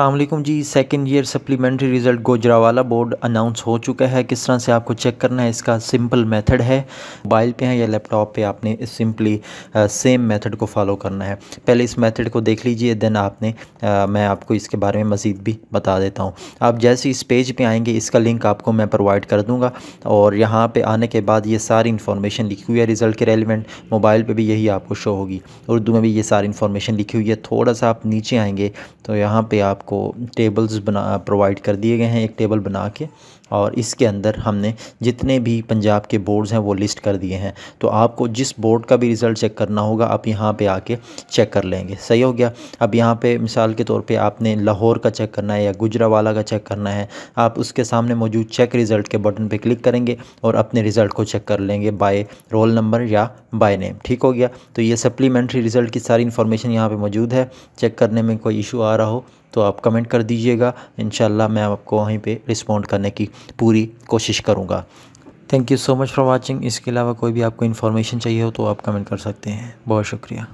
अल्लाम जी second year supplementary result Gujranwala board announce हो चुका है किस तरह से आपको चेक करना है इसका सिंपल मेथड है मोबाइल पे है या लैपटॉप पे आपने सिंपली सेम मेथड को फॉलो करना है पहले इस मेथड को देख लीजिए देन आपने आ, मैं आपको इसके बारे में मज़ीद भी बता देता हूँ आप जैसे इस पेज पर आएँगे इसका लिंक आपको मैं प्रोवाइड कर दूँगा और यहाँ पर आने के बाद ये सारी इन्फॉर्मेशन लिखी हुई है रिज़ल्ट के रेलिवेंट मोबाइल पर भी यही आपको शो होगी उर्दू में भी ये सारी इन्फॉर्मेशन लिखी हुई है थोड़ा सा आप नीचे आएँगे तो यहाँ पर आप आपको टेबल्स बना प्रोवाइड कर दिए गए हैं एक टेबल बना के और इसके अंदर हमने जितने भी पंजाब के बोर्ड्स हैं वो लिस्ट कर दिए हैं तो आपको जिस बोर्ड का भी रिज़ल्ट चेक करना होगा आप यहाँ पे आके चेक कर लेंगे सही हो गया अब यहाँ पे मिसाल के तौर पे आपने लाहौर का चेक करना है या गुजरावाला का चेक करना है आप उसके सामने मौजूद चेक रिज़ल्ट के बटन पर क्लिक करेंगे और अपने रिज़ल्ट को चेक कर लेंगे बाय रोल नंबर या बाय नेम ठीक हो गया तो ये सप्लीमेंट्री रिज़ल्ट की सारी इन्फॉर्मेशन यहाँ पर मौजूद है चेक करने में कोई इशू आ रहा हो तो आप आप कमेंट कर दीजिएगा इन मैं आपको वहीं पर रिस्पॉन्ड करने की पूरी कोशिश करूँगा thank you so much for watching इसके अलावा कोई भी आपको इन्फॉर्मेशन चाहिए हो तो आप कमेंट कर सकते हैं बहुत शुक्रिया